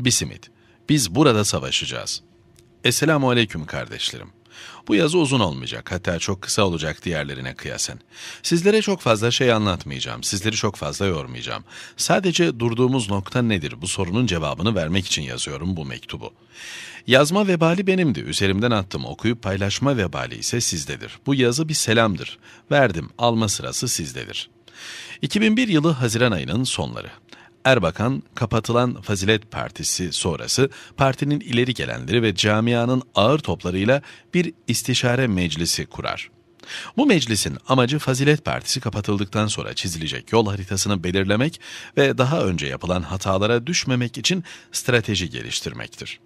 Bir simit. Biz burada savaşacağız. Esselamu aleyküm kardeşlerim. Bu yazı uzun olmayacak, hatta çok kısa olacak diğerlerine kıyasen. Sizlere çok fazla şey anlatmayacağım, sizleri çok fazla yormayacağım. Sadece durduğumuz nokta nedir bu sorunun cevabını vermek için yazıyorum bu mektubu. Yazma vebali benimdi, üzerimden attım, okuyup paylaşma vebali ise sizdedir. Bu yazı bir selamdır, verdim, alma sırası sizdedir. 2001 yılı Haziran ayının sonları. Erbakan kapatılan Fazilet Partisi sonrası partinin ileri gelenleri ve camianın ağır toplarıyla bir istişare meclisi kurar. Bu meclisin amacı Fazilet Partisi kapatıldıktan sonra çizilecek yol haritasını belirlemek ve daha önce yapılan hatalara düşmemek için strateji geliştirmektir.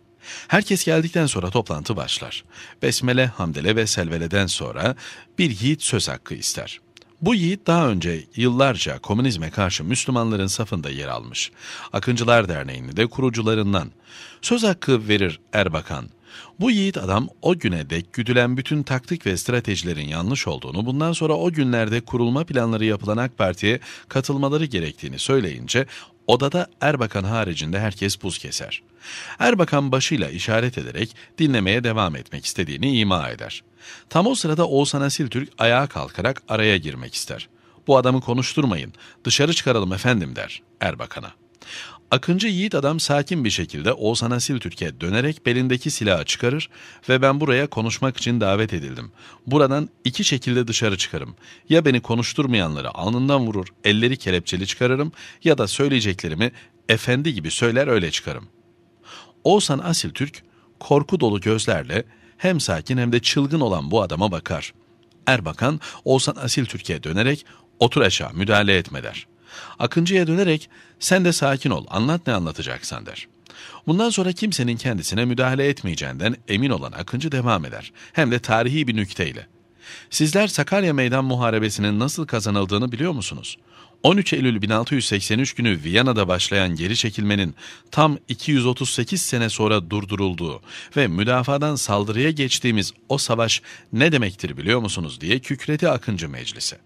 Herkes geldikten sonra toplantı başlar. Besmele, Hamdele ve Selvele'den sonra bir yiğit söz hakkı ister.'' Bu yiğit daha önce yıllarca komünizme karşı Müslümanların safında yer almış. Akıncılar Derneği'ni de kurucularından. Söz hakkı verir Erbakan. Bu yiğit adam o güne dek güdülen bütün taktik ve stratejilerin yanlış olduğunu, bundan sonra o günlerde kurulma planları yapılan AK Parti'ye katılmaları gerektiğini söyleyince Odada Erbakan haricinde herkes buz keser. Erbakan başıyla işaret ederek dinlemeye devam etmek istediğini ima eder. Tam o sırada Oğuzhan Asiltürk ayağa kalkarak araya girmek ister. Bu adamı konuşturmayın, dışarı çıkaralım efendim der Erbakan'a. Akıncı yiğit adam sakin bir şekilde Oğuzhan Asil Türkiye dönerek belindeki silahı çıkarır ve ben buraya konuşmak için davet edildim. Buradan iki şekilde dışarı çıkarım. Ya beni konuşturmayanları alnından vurur, elleri kelepçeli çıkarırım ya da söyleyeceklerimi efendi gibi söyler öyle çıkarım. Oğuzhan Asil Türk korku dolu gözlerle hem sakin hem de çılgın olan bu adama bakar. Erbakan Oğuzhan Asil Türkiye dönerek otur aşağı müdahale etme der. Akıncı'ya dönerek sen de sakin ol anlat ne anlatacaksan der. Bundan sonra kimsenin kendisine müdahale etmeyeceğinden emin olan Akıncı devam eder. Hem de tarihi bir nükteyle. Sizler Sakarya Meydan Muharebesi'nin nasıl kazanıldığını biliyor musunuz? 13 Eylül 1683 günü Viyana'da başlayan geri çekilmenin tam 238 sene sonra durdurulduğu ve müdafadan saldırıya geçtiğimiz o savaş ne demektir biliyor musunuz diye kükreti Akıncı Meclisi.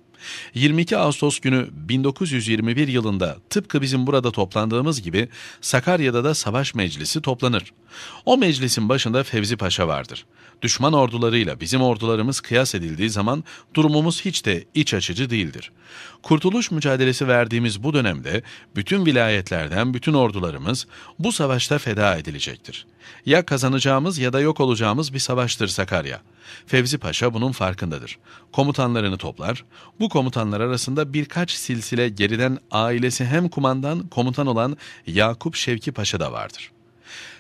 22 Ağustos günü 1921 yılında tıpkı bizim burada toplandığımız gibi Sakarya'da da savaş meclisi toplanır. O meclisin başında Fevzi Paşa vardır. Düşman ordularıyla bizim ordularımız kıyas edildiği zaman durumumuz hiç de iç açıcı değildir. Kurtuluş mücadelesi verdiğimiz bu dönemde bütün vilayetlerden bütün ordularımız bu savaşta feda edilecektir. Ya kazanacağımız ya da yok olacağımız bir savaştır Sakarya. Fevzi Paşa bunun farkındadır. Komutanlarını toplar. Bu komutanlar arasında birkaç silsile geriden ailesi hem kumandan komutan olan Yakup Şevki Paşa da vardır.''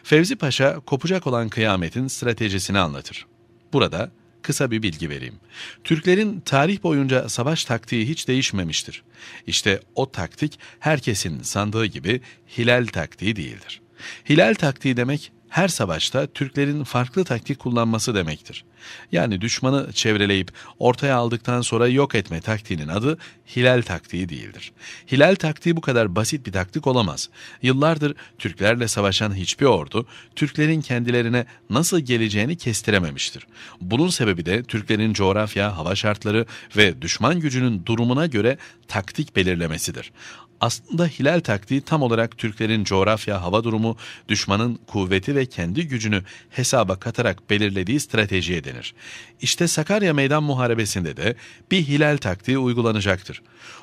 Fevzi Paşa kopacak olan kıyametin stratejisini anlatır. Burada kısa bir bilgi vereyim. Türklerin tarih boyunca savaş taktiği hiç değişmemiştir. İşte o taktik herkesin sandığı gibi hilal taktiği değildir. Hilal taktiği demek her savaşta Türklerin farklı taktik kullanması demektir. Yani düşmanı çevreleyip ortaya aldıktan sonra yok etme taktiğinin adı hilal taktiği değildir. Hilal taktiği bu kadar basit bir taktik olamaz. Yıllardır Türklerle savaşan hiçbir ordu Türklerin kendilerine nasıl geleceğini kestirememiştir. Bunun sebebi de Türklerin coğrafya, hava şartları ve düşman gücünün durumuna göre taktik belirlemesidir. Aslında hilal taktiği tam olarak Türklerin coğrafya, hava durumu, düşmanın kuvveti ve kendi gücünü hesaba katarak belirlediği stratejiye denir. İşte Sakarya Meydan Muharebesi'nde de bir hilal taktiği uygulanacaktır.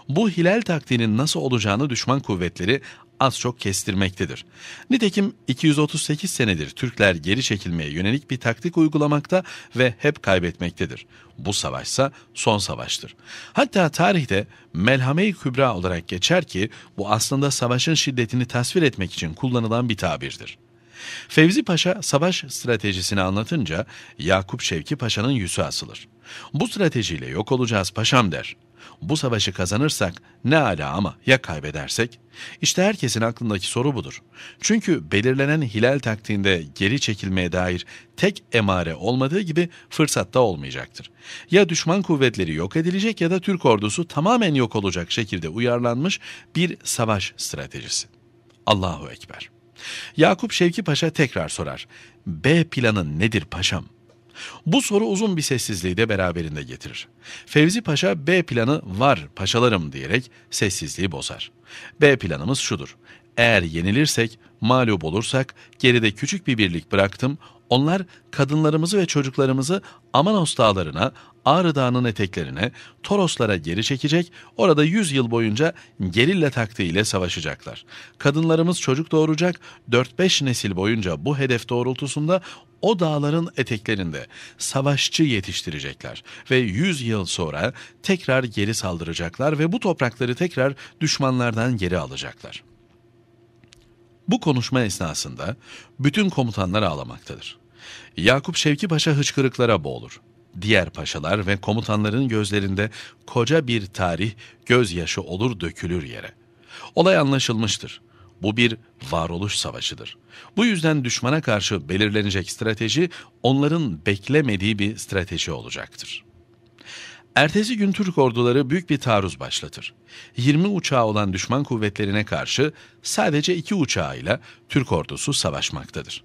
Bu hilal taktiğinin nasıl olacağını düşman kuvvetleri az çok kestirmektedir. Nitekim 238 senedir Türkler geri çekilmeye yönelik bir taktik uygulamakta ve hep kaybetmektedir. Bu savaşsa son savaştır. Hatta tarihte Melhame-i Kübra olarak geçer ki bu aslında savaşın şiddetini tasvir etmek için kullanılan bir tabirdir. Fevzi Paşa savaş stratejisini anlatınca Yakup Şevki Paşa'nın yüzü asılır. Bu stratejiyle yok olacağız paşam der. Bu savaşı kazanırsak ne ala ama ya kaybedersek? İşte herkesin aklındaki soru budur. Çünkü belirlenen hilal taktiğinde geri çekilmeye dair tek emare olmadığı gibi fırsat da olmayacaktır. Ya düşman kuvvetleri yok edilecek ya da Türk ordusu tamamen yok olacak şekilde uyarlanmış bir savaş stratejisi. Allahu Ekber. Yakup Şevki Paşa tekrar sorar. B planı nedir paşam?'' Bu soru uzun bir sessizliği de beraberinde getirir. Fevzi Paşa B planı var paşalarım diyerek sessizliği bozar. B planımız şudur. Eğer yenilirsek, mağlup olursak geride küçük bir birlik bıraktım. Onlar kadınlarımızı ve çocuklarımızı Amanos dağlarına, Ağrı Dağı'nın eteklerine, Toroslara geri çekecek, orada 100 yıl boyunca gerilla taktiğiyle savaşacaklar. Kadınlarımız çocuk doğuracak, 4-5 nesil boyunca bu hedef doğrultusunda o dağların eteklerinde savaşçı yetiştirecekler ve 100 yıl sonra tekrar geri saldıracaklar ve bu toprakları tekrar düşmanlardan geri alacaklar. Bu konuşma esnasında bütün komutanlar ağlamaktadır. Yakup Şevki Paşa hıçkırıklara boğulur. Diğer paşalar ve komutanların gözlerinde koca bir tarih gözyaşı olur dökülür yere. Olay anlaşılmıştır. Bu bir varoluş savaşıdır. Bu yüzden düşmana karşı belirlenecek strateji onların beklemediği bir strateji olacaktır. Ertesi gün Türk orduları büyük bir taarruz başlatır. 20 uçağı olan düşman kuvvetlerine karşı sadece 2 uçağıyla Türk ordusu savaşmaktadır.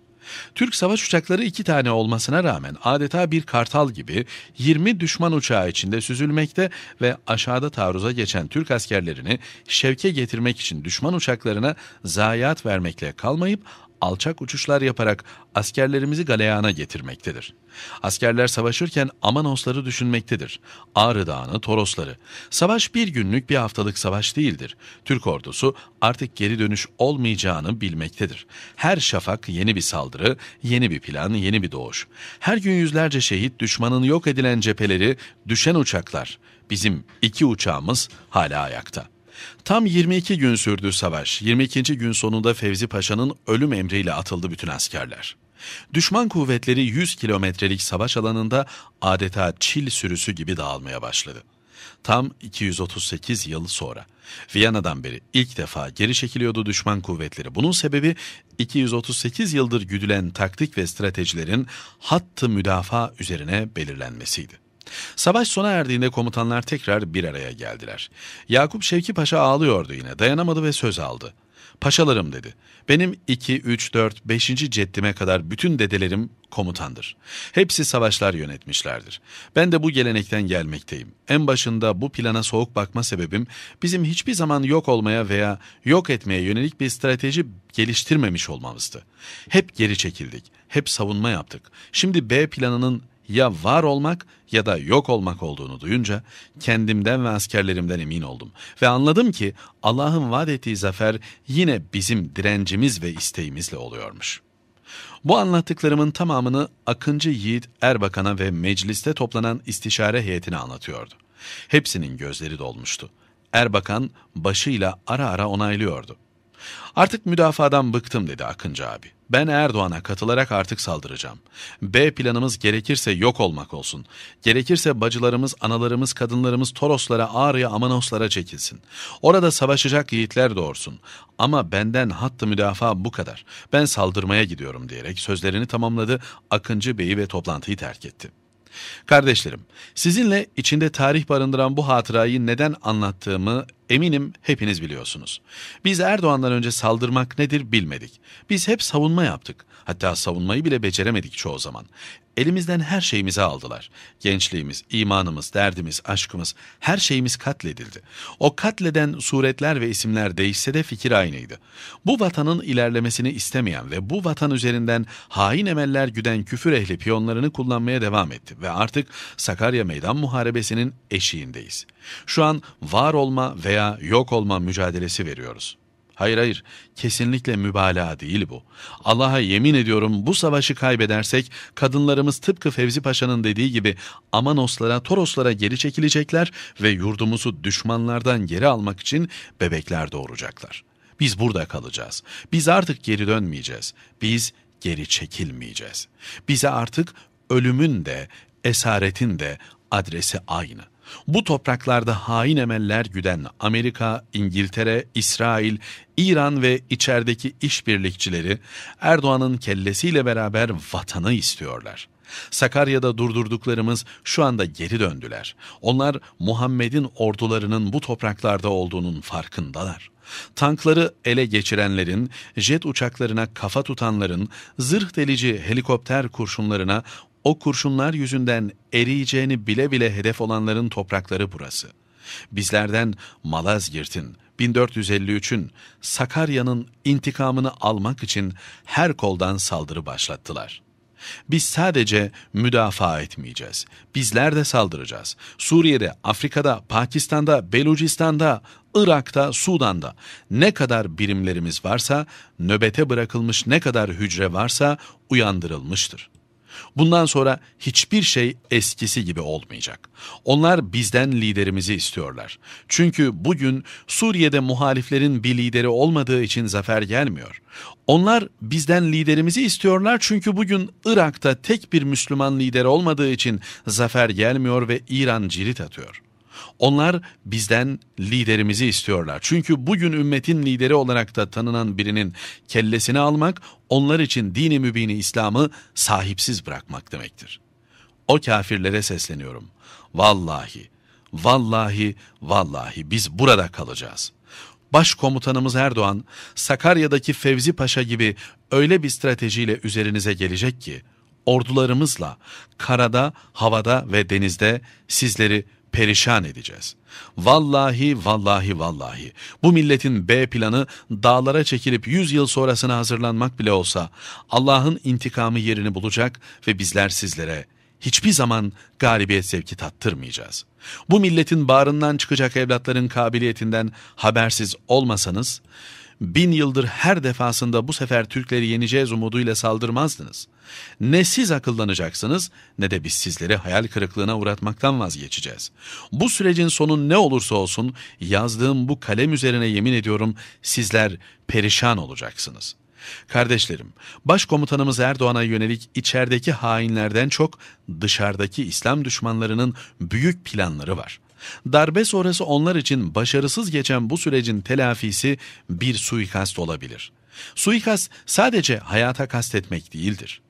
Türk savaş uçakları iki tane olmasına rağmen adeta bir kartal gibi 20 düşman uçağı içinde süzülmekte ve aşağıda taarruza geçen Türk askerlerini şevke getirmek için düşman uçaklarına zayiat vermekle kalmayıp alçak uçuşlar yaparak askerlerimizi galeyana getirmektedir. Askerler savaşırken Amanosları düşünmektedir. Ağrı Dağı'nı, Torosları. Savaş bir günlük bir haftalık savaş değildir. Türk ordusu artık geri dönüş olmayacağını bilmektedir. Her şafak yeni bir saldırı, yeni bir plan, yeni bir doğuş. Her gün yüzlerce şehit, düşmanın yok edilen cepheleri, düşen uçaklar. Bizim iki uçağımız hala ayakta. Tam 22 gün sürdü savaş. 22. gün sonunda Fevzi Paşa'nın ölüm emriyle atıldı bütün askerler. Düşman kuvvetleri 100 kilometrelik savaş alanında adeta çil sürüsü gibi dağılmaya başladı. Tam 238 yıl sonra Viyana'dan beri ilk defa geri çekiliyordu düşman kuvvetleri. Bunun sebebi 238 yıldır güdülen taktik ve stratejilerin hattı müdafaa üzerine belirlenmesiydi. Savaş sona erdiğinde komutanlar tekrar bir araya geldiler. Yakup Şevki Paşa ağlıyordu yine. Dayanamadı ve söz aldı. Paşalarım dedi. Benim 2, 3, 4, 5. ceddime kadar bütün dedelerim komutandır. Hepsi savaşlar yönetmişlerdir. Ben de bu gelenekten gelmekteyim. En başında bu plana soğuk bakma sebebim bizim hiçbir zaman yok olmaya veya yok etmeye yönelik bir strateji geliştirmemiş olmamızdı. Hep geri çekildik, hep savunma yaptık. Şimdi B planının ya var olmak ya da yok olmak olduğunu duyunca kendimden ve askerlerimden emin oldum ve anladım ki Allah'ın vaat ettiği zafer yine bizim direncimiz ve isteğimizle oluyormuş. Bu anlattıklarımın tamamını Akıncı Yiğit Erbakan'a ve mecliste toplanan istişare heyetine anlatıyordu. Hepsinin gözleri dolmuştu. Erbakan başıyla ara ara onaylıyordu. Artık müdafadan bıktım dedi Akıncı abi. Ben Erdoğan'a katılarak artık saldıracağım. B planımız gerekirse yok olmak olsun. Gerekirse bacılarımız, analarımız, kadınlarımız Toroslara, Ağrı'ya, Amanoslara çekilsin. Orada savaşacak yiğitler doğursun. Ama benden hattı müdafaa bu kadar. Ben saldırmaya gidiyorum diyerek sözlerini tamamladı. Akıncı Bey'i ve toplantıyı terk etti.'' Kardeşlerim, sizinle içinde tarih barındıran bu hatırayı neden anlattığımı eminim hepiniz biliyorsunuz. Biz Erdoğan'dan önce saldırmak nedir bilmedik. Biz hep savunma yaptık. Hatta savunmayı bile beceremedik çoğu zaman. Elimizden her şeyimizi aldılar. Gençliğimiz, imanımız, derdimiz, aşkımız, her şeyimiz katledildi. O katleden suretler ve isimler değişse de fikir aynıydı. Bu vatanın ilerlemesini istemeyen ve bu vatan üzerinden hain emeller güden küfür ehli piyonlarını kullanmaya devam etti ve artık Sakarya Meydan Muharebesi'nin eşiğindeyiz. Şu an var olma veya yok olma mücadelesi veriyoruz. Hayır hayır kesinlikle mübalağa değil bu. Allah'a yemin ediyorum bu savaşı kaybedersek kadınlarımız tıpkı Fevzi Paşa'nın dediği gibi Amanoslara, Toroslara geri çekilecekler ve yurdumuzu düşmanlardan geri almak için bebekler doğuracaklar. Biz burada kalacağız. Biz artık geri dönmeyeceğiz. Biz geri çekilmeyeceğiz. Bize artık ölümün de, esaretin de adresi aynı.'' Bu topraklarda hain emeller güden Amerika, İngiltere, İsrail, İran ve içerideki işbirlikçileri Erdoğan'ın kellesiyle beraber vatanı istiyorlar. Sakarya'da durdurduklarımız şu anda geri döndüler. Onlar Muhammed'in ordularının bu topraklarda olduğunun farkındalar. Tankları ele geçirenlerin, jet uçaklarına kafa tutanların, zırh delici helikopter kurşunlarına o kurşunlar yüzünden eriyeceğini bile bile hedef olanların toprakları burası. Bizlerden Malazgirt'in, 1453'ün Sakarya'nın intikamını almak için her koldan saldırı başlattılar. Biz sadece müdafaa etmeyeceğiz. Bizler de saldıracağız. Suriye'de, Afrika'da, Pakistan'da, Belucistan'da, Irak'ta, Sudan'da ne kadar birimlerimiz varsa, nöbete bırakılmış ne kadar hücre varsa uyandırılmıştır. Bundan sonra hiçbir şey eskisi gibi olmayacak. Onlar bizden liderimizi istiyorlar. Çünkü bugün Suriye'de muhaliflerin bir lideri olmadığı için zafer gelmiyor. Onlar bizden liderimizi istiyorlar çünkü bugün Irak'ta tek bir Müslüman lider olmadığı için zafer gelmiyor ve İran cirit atıyor. Onlar bizden liderimizi istiyorlar. Çünkü bugün ümmetin lideri olarak da tanınan birinin kellesini almak onlar için dini mübini İslam'ı sahipsiz bırakmak demektir. O kafirlere sesleniyorum. Vallahi, vallahi, vallahi biz burada kalacağız. Başkomutanımız Erdoğan, Sakarya'daki Fevzi Paşa gibi öyle bir stratejiyle üzerinize gelecek ki, ordularımızla karada, havada ve denizde sizleri perişan edeceğiz. Vallahi vallahi vallahi bu milletin B planı dağlara çekilip 100 yıl sonrasına hazırlanmak bile olsa Allah'ın intikamı yerini bulacak ve bizler sizlere hiçbir zaman galibiyet zevki tattırmayacağız. Bu milletin bağrından çıkacak evlatların kabiliyetinden habersiz olmasanız bin yıldır her defasında bu sefer Türkleri yeneceğiz umuduyla saldırmazdınız. Ne siz akıllanacaksınız ne de biz sizleri hayal kırıklığına uğratmaktan vazgeçeceğiz. Bu sürecin sonu ne olursa olsun yazdığım bu kalem üzerine yemin ediyorum sizler perişan olacaksınız.'' Kardeşlerim, Başkomutanımız Erdoğan'a yönelik içerideki hainlerden çok dışarıdaki İslam düşmanlarının büyük planları var. Darbe sonrası onlar için başarısız geçen bu sürecin telafisi bir suikast olabilir. Suikast sadece hayata kastetmek değildir.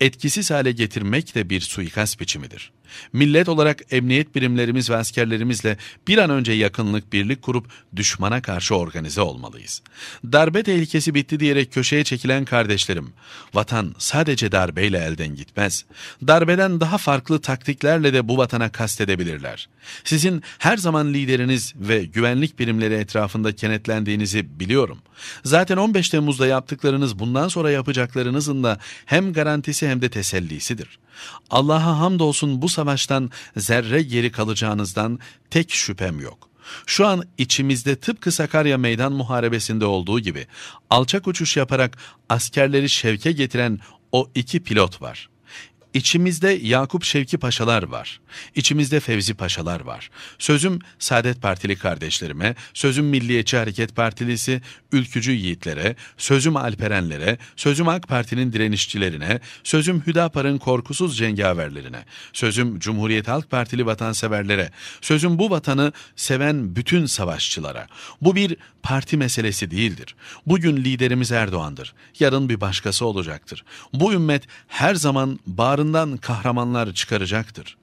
Etkisiz hale getirmek de bir suikast biçimidir. Millet olarak emniyet birimlerimiz ve askerlerimizle bir an önce yakınlık birlik kurup düşmana karşı organize olmalıyız. Darbe tehlikesi bitti diyerek köşeye çekilen kardeşlerim, vatan sadece darbeyle elden gitmez. Darbeden daha farklı taktiklerle de bu vatana kastedebilirler. Sizin her zaman lideriniz ve güvenlik birimleri etrafında kenetlendiğinizi biliyorum. Zaten 15 Temmuz'da yaptıklarınız bundan sonra yapacaklarınızın da hem garanti garantisi hem de tesellisidir. Allah'a hamdolsun bu savaştan zerre geri kalacağınızdan tek şüphem yok. Şu an içimizde tıpkı Sakarya Meydan Muharebesi'nde olduğu gibi alçak uçuş yaparak askerleri şevke getiren o iki pilot var. İçimizde Yakup Şevki Paşalar var. İçimizde Fevzi Paşalar var. Sözüm Saadet Partili kardeşlerime, sözüm Milliyetçi Hareket Partilisi, ülkücü yiğitlere, sözüm Alperenlere, sözüm AK Parti'nin direnişçilerine, sözüm Hüdapar'ın korkusuz cengaverlerine, sözüm Cumhuriyet Halk Partili vatanseverlere, sözüm bu vatanı seven bütün savaşçılara. Bu bir parti meselesi değildir. Bugün liderimiz Erdoğan'dır. Yarın bir başkası olacaktır. Bu ümmet her zaman bağrı altlarından kahramanlar çıkaracaktır.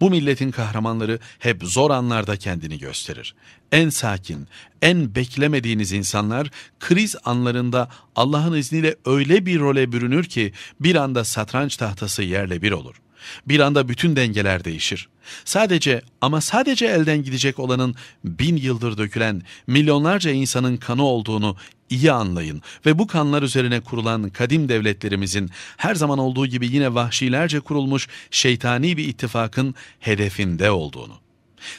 Bu milletin kahramanları hep zor anlarda kendini gösterir. En sakin, en beklemediğiniz insanlar kriz anlarında Allah'ın izniyle öyle bir role bürünür ki bir anda satranç tahtası yerle bir olur.'' Bir anda bütün dengeler değişir. Sadece ama sadece elden gidecek olanın bin yıldır dökülen milyonlarca insanın kanı olduğunu iyi anlayın ve bu kanlar üzerine kurulan kadim devletlerimizin her zaman olduğu gibi yine vahşilerce kurulmuş şeytani bir ittifakın hedefinde olduğunu.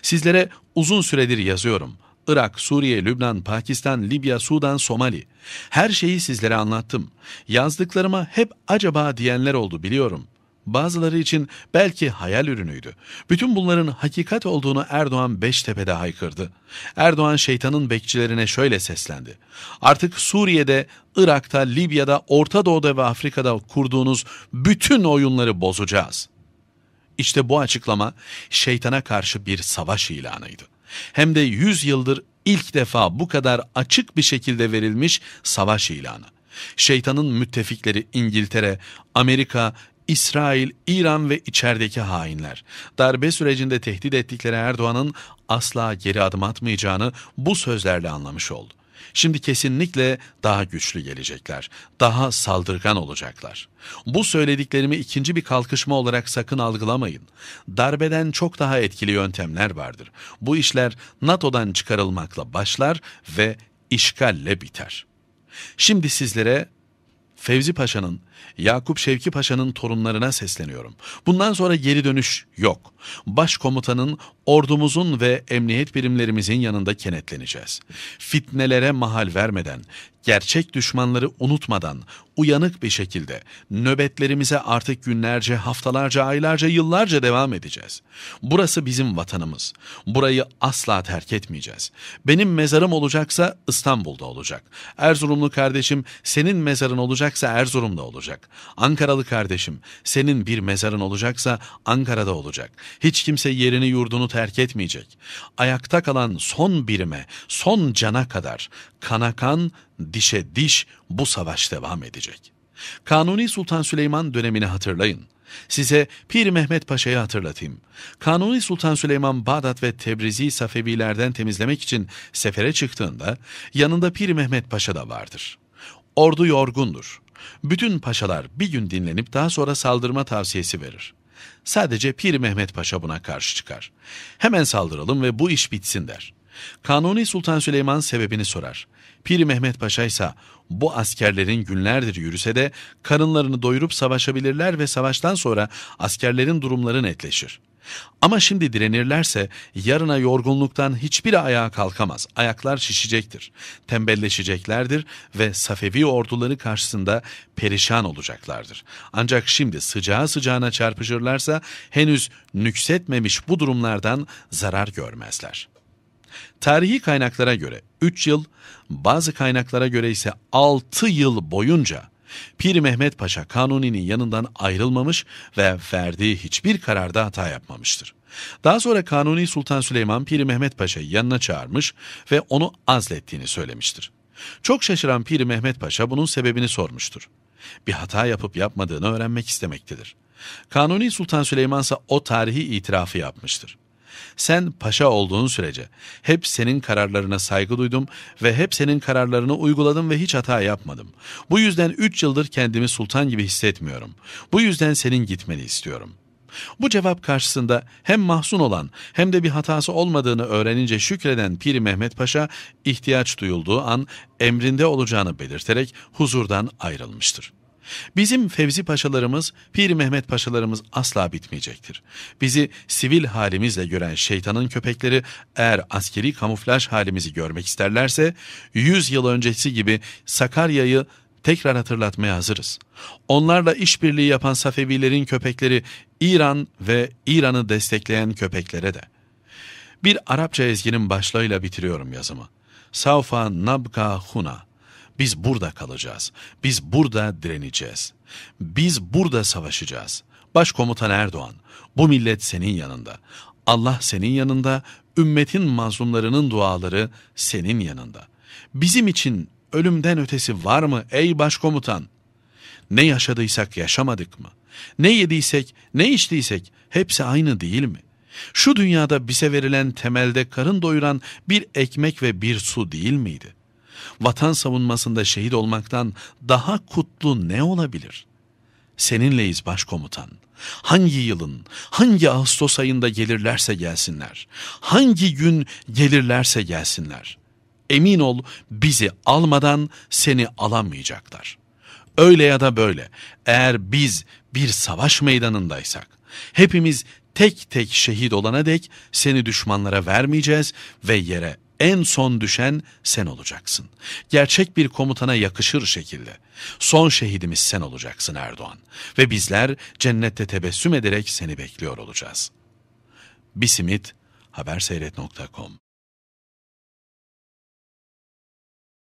Sizlere uzun süredir yazıyorum. Irak, Suriye, Lübnan, Pakistan, Libya, Sudan, Somali. Her şeyi sizlere anlattım. Yazdıklarıma hep acaba diyenler oldu biliyorum. Bazıları için belki hayal ürünüydü. Bütün bunların hakikat olduğunu Erdoğan Beştepe'de haykırdı. Erdoğan şeytanın bekçilerine şöyle seslendi. Artık Suriye'de, Irak'ta, Libya'da, Orta Doğu'da ve Afrika'da kurduğunuz bütün oyunları bozacağız. İşte bu açıklama şeytana karşı bir savaş ilanıydı. Hem de 100 yıldır ilk defa bu kadar açık bir şekilde verilmiş savaş ilanı. Şeytanın müttefikleri İngiltere, Amerika, İsrail, İran ve içerideki hainler darbe sürecinde tehdit ettikleri Erdoğan'ın asla geri adım atmayacağını bu sözlerle anlamış oldu. Şimdi kesinlikle daha güçlü gelecekler, daha saldırgan olacaklar. Bu söylediklerimi ikinci bir kalkışma olarak sakın algılamayın. Darbeden çok daha etkili yöntemler vardır. Bu işler NATO'dan çıkarılmakla başlar ve işgalle biter. Şimdi sizlere Fevzi Paşa'nın, Yakup Şevki Paşa'nın torunlarına sesleniyorum. Bundan sonra geri dönüş yok. Başkomutanın, ordumuzun ve emniyet birimlerimizin yanında kenetleneceğiz. Fitnelere mahal vermeden, gerçek düşmanları unutmadan, uyanık bir şekilde nöbetlerimize artık günlerce, haftalarca, aylarca, yıllarca devam edeceğiz. Burası bizim vatanımız. Burayı asla terk etmeyeceğiz. Benim mezarım olacaksa İstanbul'da olacak. Erzurumlu kardeşim senin mezarın olacaksa Erzurum'da olacak. Ankaralı kardeşim senin bir mezarın olacaksa Ankara'da olacak. Hiç kimse yerini yurdunu terk etmeyecek. Ayakta kalan son birime, son cana kadar kana kan, dişe diş bu savaş devam edecek. Kanuni Sultan Süleyman dönemini hatırlayın. Size Pir Mehmet Paşa'yı hatırlatayım. Kanuni Sultan Süleyman Bağdat ve Tebrizi Safevilerden temizlemek için sefere çıktığında yanında Pir Mehmet Paşa da vardır. Ordu yorgundur. Bütün paşalar bir gün dinlenip daha sonra saldırma tavsiyesi verir. Sadece Pir Mehmet Paşa buna karşı çıkar. Hemen saldıralım ve bu iş bitsin der. Kanuni Sultan Süleyman sebebini sorar. Piri Mehmet Paşa ise bu askerlerin günlerdir yürüse de karınlarını doyurup savaşabilirler ve savaştan sonra askerlerin durumları netleşir. Ama şimdi direnirlerse yarına yorgunluktan hiçbiri ayağa kalkamaz. Ayaklar şişecektir, tembelleşeceklerdir ve Safevi orduları karşısında perişan olacaklardır. Ancak şimdi sıcağı sıcağına çarpışırlarsa henüz nüksetmemiş bu durumlardan zarar görmezler.'' Tarihi kaynaklara göre 3 yıl, bazı kaynaklara göre ise 6 yıl boyunca Pir Mehmet Paşa Kanuni'nin yanından ayrılmamış ve verdiği hiçbir kararda hata yapmamıştır. Daha sonra Kanuni Sultan Süleyman Pir Mehmet Paşa'yı yanına çağırmış ve onu azlettiğini söylemiştir. Çok şaşıran Pir Mehmet Paşa bunun sebebini sormuştur. Bir hata yapıp yapmadığını öğrenmek istemektedir. Kanuni Sultan Süleyman ise o tarihi itirafı yapmıştır. Sen paşa olduğun sürece hep senin kararlarına saygı duydum ve hep senin kararlarını uyguladım ve hiç hata yapmadım. Bu yüzden 3 yıldır kendimi sultan gibi hissetmiyorum. Bu yüzden senin gitmeni istiyorum. Bu cevap karşısında hem mahzun olan hem de bir hatası olmadığını öğrenince şükreden Pir Mehmet Paşa ihtiyaç duyulduğu an emrinde olacağını belirterek huzurdan ayrılmıştır. Bizim Fevzi Paşalarımız, Pir Mehmet Paşalarımız asla bitmeyecektir. Bizi sivil halimizle gören şeytanın köpekleri eğer askeri kamuflaj halimizi görmek isterlerse 100 yıl öncesi gibi Sakarya'yı tekrar hatırlatmaya hazırız. Onlarla işbirliği yapan Safevilerin köpekleri İran ve İran'ı destekleyen köpeklere de. Bir Arapça ezginin başlığıyla bitiriyorum yazımı. Saufa nabka huna. Biz burada kalacağız. Biz burada direneceğiz. Biz burada savaşacağız. Başkomutan Erdoğan, bu millet senin yanında. Allah senin yanında, ümmetin mazlumlarının duaları senin yanında. Bizim için ölümden ötesi var mı ey başkomutan? Ne yaşadıysak yaşamadık mı? Ne yediysek, ne içtiysek hepsi aynı değil mi? Şu dünyada bize verilen temelde karın doyuran bir ekmek ve bir su değil miydi? vatan savunmasında şehit olmaktan daha kutlu ne olabilir? Seninleyiz başkomutan. Hangi yılın, hangi Ağustos ayında gelirlerse gelsinler, hangi gün gelirlerse gelsinler. Emin ol bizi almadan seni alamayacaklar. Öyle ya da böyle eğer biz bir savaş meydanındaysak, hepimiz tek tek şehit olana dek seni düşmanlara vermeyeceğiz ve yere en son düşen sen olacaksın. Gerçek bir komutana yakışır şekilde. Son şehidimiz sen olacaksın Erdoğan. Ve bizler cennette tebessüm ederek seni bekliyor olacağız. Bisimit haberseyret.com